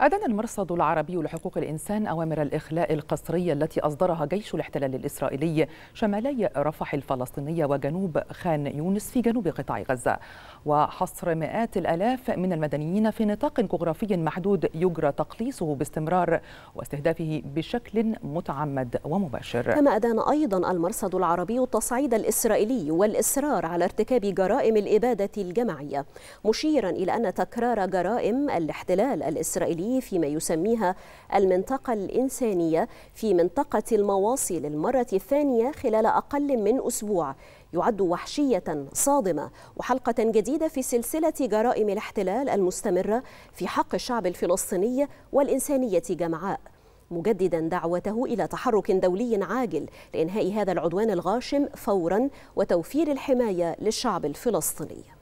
أدان المرصد العربي لحقوق الإنسان أوامر الإخلاء القسرية التي أصدرها جيش الاحتلال الإسرائيلي شمالي رفح الفلسطينية وجنوب خان يونس في جنوب قطاع غزة وحصر مئات الآلاف من المدنيين في نطاق جغرافي محدود يجرى تقليصه باستمرار واستهدافه بشكل متعمد ومباشر كما أدان أيضا المرصد العربي التصعيد الإسرائيلي والإصرار على ارتكاب جرائم الإبادة الجماعية مشيرا إلى أن تكرار جرائم الاحتلال الإسرائيلي الدولي فيما يسميها المنطقة الإنسانية في منطقة المواصي للمرة الثانية خلال أقل من أسبوع يعد وحشية صادمة وحلقة جديدة في سلسلة جرائم الاحتلال المستمرة في حق الشعب الفلسطيني والإنسانية جمعاء مجددا دعوته الى تحرك دولي عاجل لانهاء هذا العدوان الغاشم فورا وتوفير الحمايه للشعب الفلسطيني